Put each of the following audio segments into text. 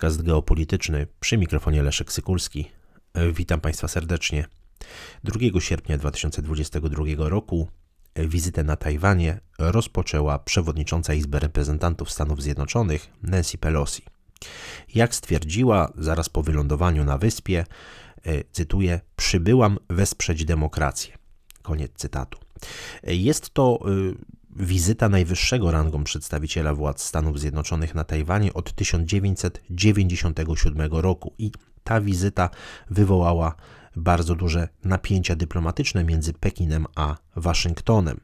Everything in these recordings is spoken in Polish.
podcast geopolityczny przy mikrofonie Leszek Sykulski. Witam Państwa serdecznie. 2 sierpnia 2022 roku wizytę na Tajwanie rozpoczęła przewodnicząca Izby Reprezentantów Stanów Zjednoczonych Nancy Pelosi. Jak stwierdziła zaraz po wylądowaniu na wyspie, e, cytuję: Przybyłam wesprzeć demokrację. Koniec cytatu. E, jest to e, Wizyta najwyższego rangą przedstawiciela władz Stanów Zjednoczonych na Tajwanie od 1997 roku i ta wizyta wywołała bardzo duże napięcia dyplomatyczne między Pekinem a Waszyngtonem.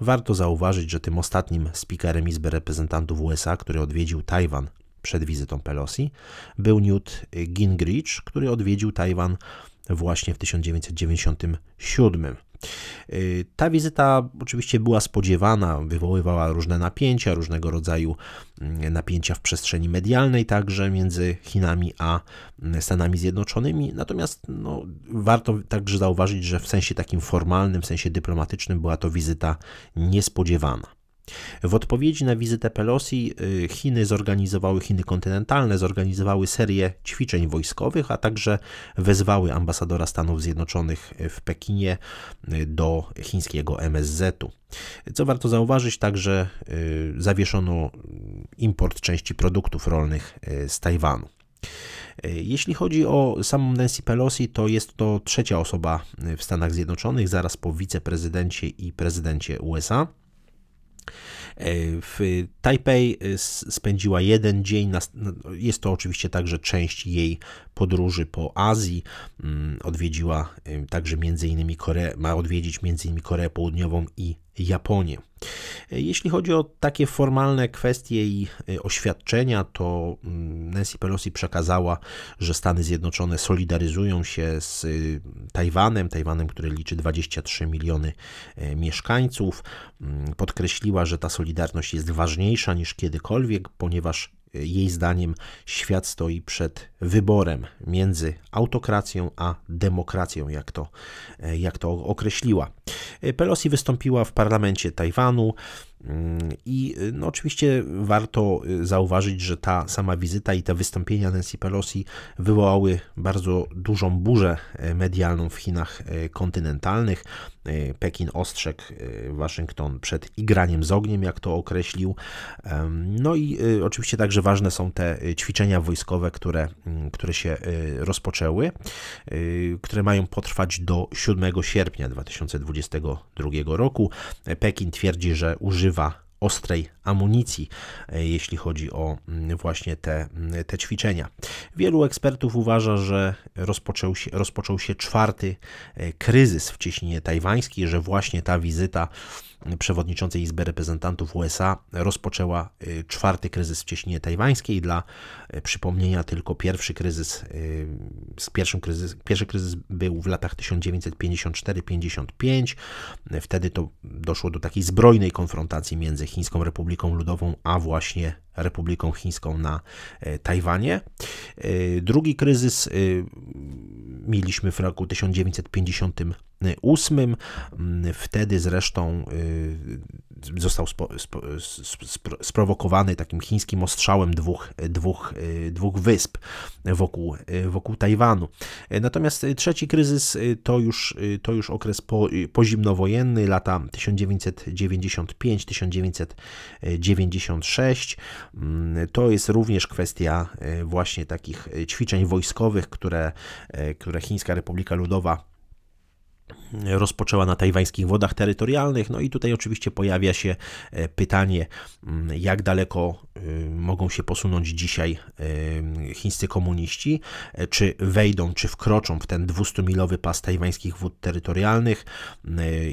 Warto zauważyć, że tym ostatnim spikerem Izby Reprezentantów USA, który odwiedził Tajwan przed wizytą Pelosi, był Newt Gingrich, który odwiedził Tajwan właśnie w 1997. Y, ta wizyta oczywiście była spodziewana, wywoływała różne napięcia, różnego rodzaju mm, napięcia w przestrzeni medialnej, także między Chinami a mm, Stanami Zjednoczonymi. Natomiast no, warto także zauważyć, że w sensie takim formalnym, w sensie dyplomatycznym była to wizyta niespodziewana. W odpowiedzi na wizytę Pelosi y, Chiny zorganizowały, Chiny kontynentalne zorganizowały serię ćwiczeń wojskowych, a także wezwały ambasadora Stanów Zjednoczonych y, w Pekinie y, do chińskiego MSZ-u. Co warto zauważyć, także zawieszono import części produktów rolnych z Tajwanu. Jeśli chodzi o samą Nancy Pelosi, to jest to trzecia osoba w Stanach Zjednoczonych, zaraz po wiceprezydencie i prezydencie USA. E, w Tajpej e, spędziła jeden dzień. Jest to oczywiście także część jej podróży po Azji. Mm, odwiedziła e, także między innymi Koreę, ma odwiedzić między innymi Koreę Południową i Japonię. Jeśli chodzi o takie formalne kwestie i e, oświadczenia, to mm, Nancy Pelosi przekazała, że Stany Zjednoczone solidaryzują się z y, Tajwanem, Tajwanem, który liczy 23 miliony e, mieszkańców. Mm, podkreśliła, że ta solidarność jest ważniejsza niż kiedykolwiek, ponieważ jej zdaniem świat stoi przed wyborem między autokracją a demokracją, jak to, e, jak to określiła. Pelosi wystąpiła w parlamencie Tajwanu, i y, no, oczywiście warto y, zauważyć, że ta sama wizyta i te wystąpienia Nancy Pelosi wywołały bardzo dużą burzę e, medialną w Chinach e, kontynentalnych. E, Pekin ostrzegł Waszyngton przed igraniem z ogniem, jak to określił. No i y, oczywiście także ważne są te ćwiczenia wojskowe, które, mm, które się rozpoczęły, które mają potrwać do 7 sierpnia 2022 roku. Pekin twierdzi, że używa używa ostrej amunicji, e, jeśli chodzi o mm, właśnie te, mm, te ćwiczenia. Wielu ekspertów uważa, że rozpoczął się, rozpoczął się czwarty e, kryzys w cieśninie tajwańskiej, że właśnie ta wizyta przewodniczącej Izby Reprezentantów USA rozpoczęła y, czwarty kryzys w cieśninie tajwańskiej. Dla y, przypomnienia tylko pierwszy kryzys, y, z pierwszym kryzys, pierwszy kryzys był w latach 1954-55. Wtedy to doszło do takiej zbrojnej konfrontacji między Chińską Republiką Ludową, a właśnie Republiką Chińską na e, Tajwanie. E, drugi kryzys e, mieliśmy w roku 1958. Mm, wtedy zresztą został spo, spo, sprowokowany takim chińskim ostrzałem dwóch, dwóch, dwóch wysp wokół, wokół Tajwanu. Natomiast trzeci kryzys to już, to już okres po, pozimnowojenny, lata 1995-1996. Mm, to jest również kwestia e, właśnie takich e, ćwiczeń wojskowych, które, e, które Chińska Republika Ludowa rozpoczęła na tajwańskich wodach terytorialnych. No i tutaj oczywiście pojawia się e, pytanie, mm, jak daleko y, mogą się posunąć dzisiaj y, chińscy komuniści, e, czy wejdą, czy wkroczą w ten 200-milowy pas tajwańskich wód terytorialnych. Y,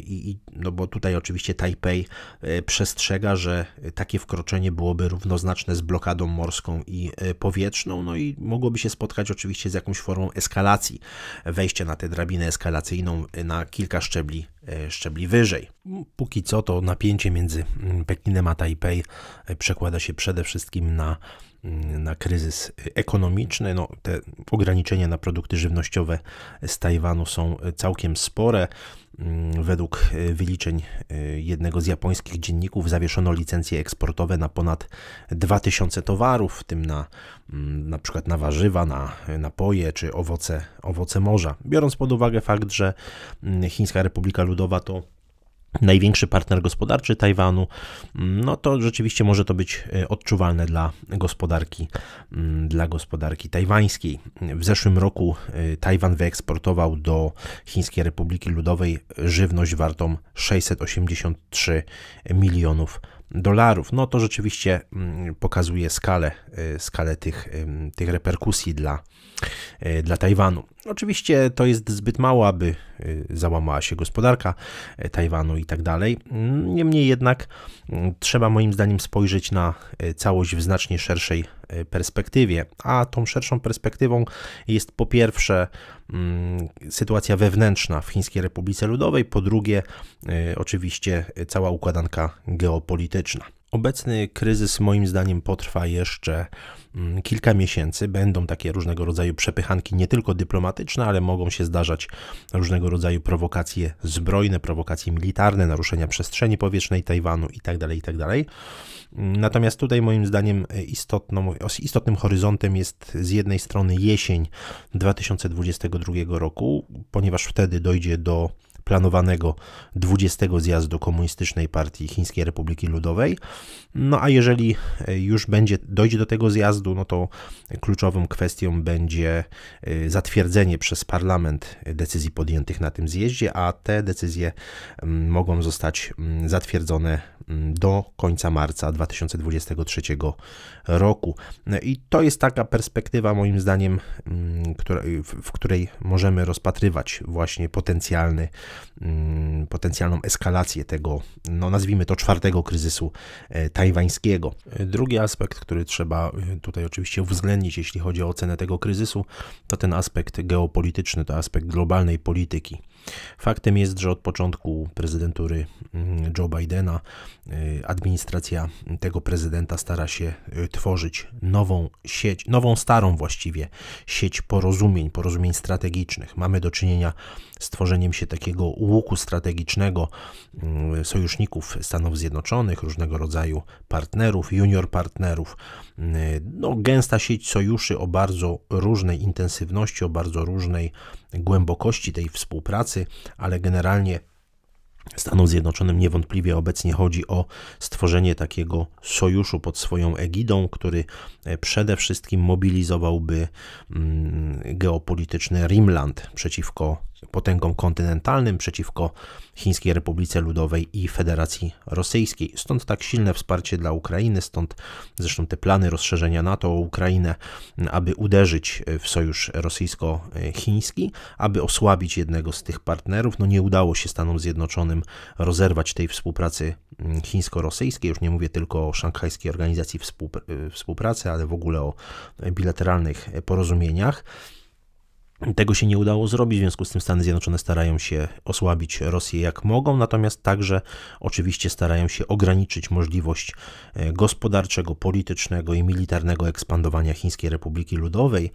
I, no bo tutaj oczywiście Tajpej e, przestrzega, że takie wkroczenie byłoby równoznaczne z blokadą morską i powietrzną, no i mogłoby się spotkać oczywiście z jakąś formą eskalacji, wejścia na tę drabinę eskalacyjną na kilka szczebli, e, szczebli wyżej. Póki co to napięcie między mm, Pekinem a Tajpej e, przekłada się przede wszystkim na, mm, na kryzys ekonomiczny. No, te ograniczenia na produkty żywnościowe z Tajwanu są e, całkiem spore. Mm, według e, wyliczeń e, jednego z japońskich dzienników zawieszono licencje eksportowe na ponad 2000 towarów, w tym na mm, na przykład na warzywa, na e, napoje czy owoce, owoce morza. Biorąc pod uwagę fakt, że mm, Chińska Republika Ludowa to największy partner gospodarczy Tajwanu, mm, no to rzeczywiście może to być e, odczuwalne dla gospodarki, mm, dla gospodarki tajwańskiej. W zeszłym roku e, Tajwan wyeksportował do Chińskiej Republiki Ludowej żywność wartą 683 milionów dolarów. No to rzeczywiście mm, pokazuje skalę, y, skalę tych, y, tych reperkusji dla, y, dla Tajwanu. Oczywiście to jest zbyt mało, aby załamała się gospodarka Tajwanu i tak dalej. Niemniej jednak mm, trzeba moim zdaniem spojrzeć na całość w znacznie szerszej Y, perspektywie. A tą szerszą perspektywą jest po pierwsze mm, sytuacja wewnętrzna w Chińskiej Republice Ludowej, po drugie y, oczywiście cała układanka geopolityczna. Obecny kryzys moim zdaniem potrwa jeszcze mm, kilka miesięcy. Będą takie różnego rodzaju przepychanki, nie tylko dyplomatyczne, ale mogą się zdarzać różnego rodzaju prowokacje zbrojne, prowokacje militarne, naruszenia przestrzeni powietrznej Tajwanu itd. Tak itd. Tak Natomiast tutaj moim zdaniem istotną, istotnym horyzontem jest z jednej strony jesień 2022 roku, ponieważ wtedy dojdzie do planowanego 20 zjazdu Komunistycznej Partii Chińskiej Republiki Ludowej. No a jeżeli e, już będzie dojść do tego zjazdu, no to kluczową kwestią będzie e, zatwierdzenie przez parlament decyzji podjętych na tym zjeździe, a te decyzje mm, mogą zostać mm, zatwierdzone mm, do końca marca 2023 roku. No I to jest taka perspektywa, moim zdaniem, w której możemy rozpatrywać właśnie potencjalny Mm, potencjalną eskalację tego, no nazwijmy to czwartego kryzysu e, tajwańskiego. Drugi aspekt, który trzeba e, tutaj oczywiście uwzględnić, jeśli chodzi o ocenę tego kryzysu, to ten aspekt geopolityczny, to aspekt globalnej polityki. Faktem jest, że od początku prezydentury mm, Joe Bidena y, administracja tego prezydenta stara się y, tworzyć nową sieć, nową starą właściwie sieć porozumień, porozumień strategicznych. Mamy do czynienia z tworzeniem się takiego łuku strategicznego mm, sojuszników Stanów Zjednoczonych, różnego rodzaju partnerów, junior partnerów. Mm, no, gęsta sieć sojuszy o bardzo różnej intensywności, o bardzo różnej głębokości tej współpracy pracy, ale generalnie Stanom Zjednoczonym niewątpliwie obecnie chodzi o stworzenie takiego sojuszu pod swoją egidą, który e, przede wszystkim mobilizowałby mm, geopolityczny Rimland przeciwko potęgom kontynentalnym przeciwko Chińskiej Republice Ludowej i Federacji Rosyjskiej. Stąd tak silne wsparcie dla Ukrainy, stąd zresztą te plany rozszerzenia NATO o Ukrainę, aby uderzyć w sojusz rosyjsko-chiński, aby osłabić jednego z tych partnerów. No nie udało się Stanom Zjednoczonym rozerwać tej współpracy mm, chińsko-rosyjskiej, już nie mówię tylko o szanghajskiej organizacji współpracy, ale w ogóle o bilateralnych porozumieniach. Tego się nie udało zrobić, w związku z tym Stany Zjednoczone starają się osłabić Rosję jak mogą, natomiast także oczywiście starają się ograniczyć możliwość e, gospodarczego, politycznego i militarnego ekspandowania Chińskiej Republiki Ludowej.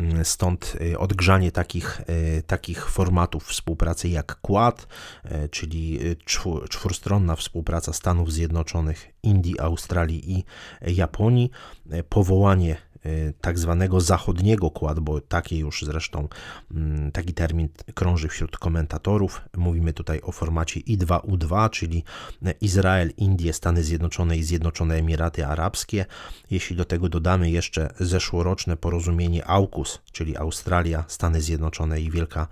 Mm, stąd e, odgrzanie takich, e, takich formatów współpracy jak Quad, czyli czwórstronna współpraca Stanów Zjednoczonych, Indii, Australii i Japonii, powołanie Y, tak zwanego zachodniego kład, bo taki już zresztą mm, taki termin krąży wśród komentatorów. Mówimy tutaj o formacie I2U2, czyli Izrael, Indie, Stany Zjednoczone i Zjednoczone Emiraty Arabskie. Jeśli do tego dodamy jeszcze zeszłoroczne porozumienie AUKUS, czyli Australia, Stany Zjednoczone i Wielka,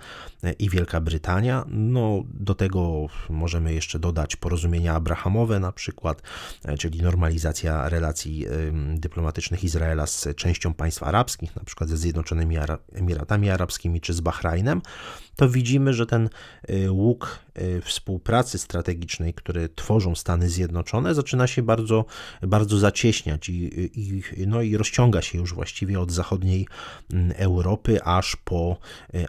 i Wielka Brytania, no do tego możemy jeszcze dodać porozumienia abrahamowe na przykład, e, czyli normalizacja relacji dyplomatycznych Izraela z częścią państw arabskich, na przykład ze Zjednoczonymi Emiratami Arabskimi czy z Bahrajnem, to widzimy, że ten y, łuk y, współpracy strategicznej, który tworzą Stany Zjednoczone, zaczyna się bardzo, bardzo zacieśniać i, y, i, no i rozciąga się już właściwie od zachodniej mm, Europy aż po,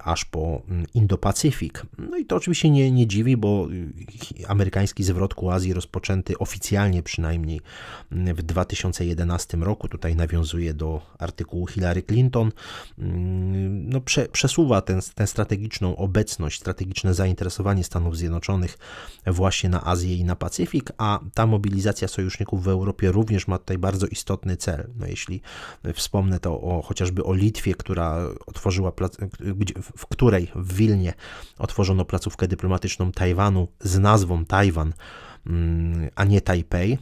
aż po mm, Indo-Pacyfik. No i to oczywiście nie, nie dziwi, bo amerykański zwrot ku Azji rozpoczęty oficjalnie przynajmniej mm, w 2011 roku, tutaj nawiązuje do artykułu Hillary Clinton, mm, no, prze, przesuwa tę strategiczną obecność, strategiczne zainteresowanie Stanów Zjednoczonych właśnie na Azję i na Pacyfik, a ta mobilizacja sojuszników w Europie również ma tutaj bardzo istotny cel. No, jeśli wspomnę to o, chociażby o Litwie, która otworzyła, w której w Wilnie otworzono placówkę dyplomatyczną Tajwanu z nazwą Tajwan, mm, a nie Tajpej,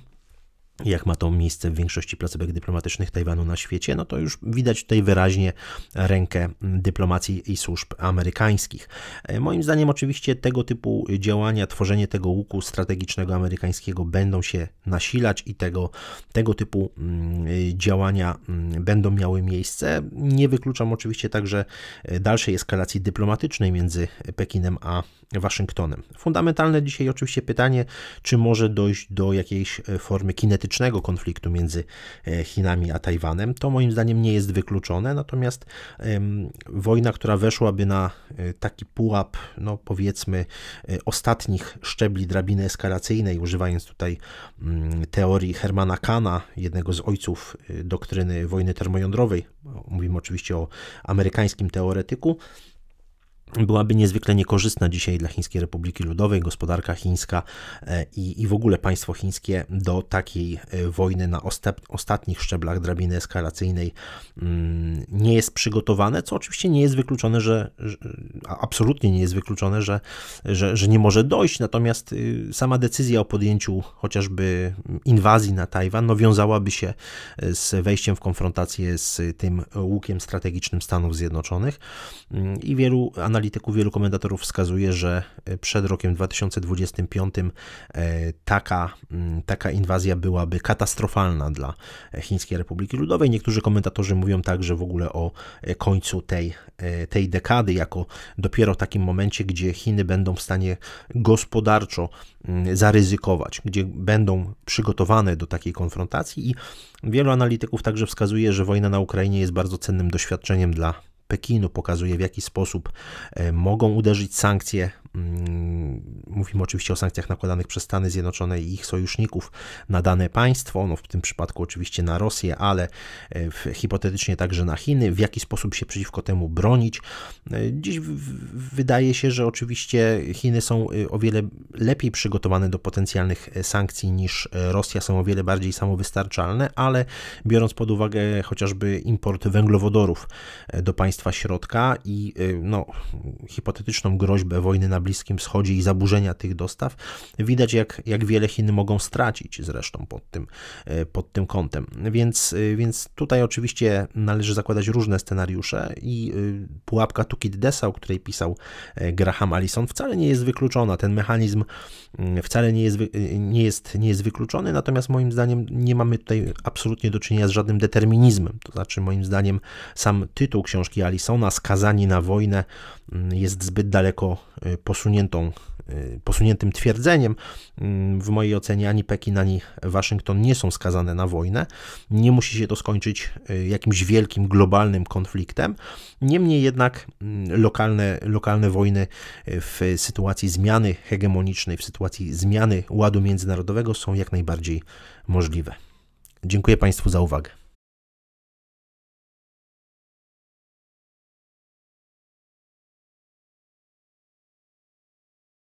jak ma to miejsce w większości placebek dyplomatycznych Tajwanu na świecie, no to już widać tutaj wyraźnie rękę dyplomacji i służb amerykańskich. E, moim zdaniem oczywiście tego typu działania, tworzenie tego łuku strategicznego amerykańskiego będą się nasilać i tego, tego typu mm, e, działania mm, będą miały miejsce. Nie wykluczam oczywiście także e, dalszej eskalacji dyplomatycznej między Pekinem a Waszyngtonem. Fundamentalne dzisiaj oczywiście pytanie, czy może dojść do jakiejś formy kinetycznej hipotetycznego konfliktu między e, Chinami a Tajwanem, to moim zdaniem nie jest wykluczone, natomiast wojna, która weszłaby na e, taki pułap, no powiedzmy, e, ostatnich szczebli drabiny eskalacyjnej, używając tutaj mm, teorii Hermana Kana, jednego z ojców doktryny wojny termojądrowej, mówimy oczywiście o amerykańskim teoretyku, byłaby niezwykle niekorzystna dzisiaj dla Chińskiej Republiki Ludowej, gospodarka chińska e, i, i w ogóle państwo chińskie do takiej e, wojny na ostep, ostatnich szczeblach drabiny eskalacyjnej mm, nie jest przygotowane, co oczywiście nie jest wykluczone, że, że absolutnie nie jest wykluczone, że, że, że nie może dojść, natomiast y, sama decyzja o podjęciu chociażby inwazji na Tajwan no, wiązałaby się e, z wejściem w konfrontację z tym łukiem strategicznym Stanów Zjednoczonych mm, i wielu analityków, wielu komentatorów wskazuje, że e, przed rokiem 2025 e, taka, mm, taka inwazja byłaby katastrofalna dla e, Chińskiej Republiki Ludowej. Niektórzy komentatorzy mówią także w ogóle o końcu tej, tej dekady, jako dopiero takim momencie, gdzie Chiny będą w stanie gospodarczo mm, zaryzykować, gdzie będą przygotowane do takiej konfrontacji i wielu analityków także wskazuje, że wojna na Ukrainie jest bardzo cennym doświadczeniem dla Pekinu pokazuje, w jaki sposób e, mogą uderzyć sankcje Mm, mówimy oczywiście o sankcjach nakładanych przez Stany Zjednoczone i ich sojuszników na dane państwo, no w tym przypadku oczywiście na Rosję, ale e, hipotetycznie także na Chiny. W jaki sposób się przeciwko temu bronić? E, dziś wydaje się, że oczywiście Chiny są e, o wiele lepiej przygotowane do potencjalnych sankcji niż Rosja, są o wiele bardziej samowystarczalne, ale biorąc pod uwagę chociażby import węglowodorów do państwa środka i no, hipotetyczną groźbę wojny na Bliskim Wschodzie i zaburzenia tych dostaw, widać jak, jak wiele Chiny mogą stracić zresztą pod tym, e, pod tym kątem. Więc, e, więc tutaj oczywiście należy zakładać różne scenariusze i e, pułapka Desa, o której pisał Graham Allison, wcale nie jest wykluczona. Ten mechanizm mm, wcale nie jest, nie jest, nie jest wykluczony, natomiast moim zdaniem nie mamy tutaj absolutnie do czynienia z żadnym determinizmem. To znaczy, moim zdaniem, sam tytuł książki Allisona, Skazani na wojnę, mm, jest zbyt daleko posuniętą, y, posuniętym twierdzeniem. Mm, w mojej ocenie ani Pekin, ani Waszyngton nie są skazane na wojnę. Nie musi się to skończyć y, jakimś wielkim, globalnym konfliktem. Niemniej jednak mm, lokalne, lokalne wojny y, w sytuacji zmiany hegemonicznej, w sytuacji zmiany ładu międzynarodowego są jak najbardziej możliwe. Dziękuję Państwu za uwagę.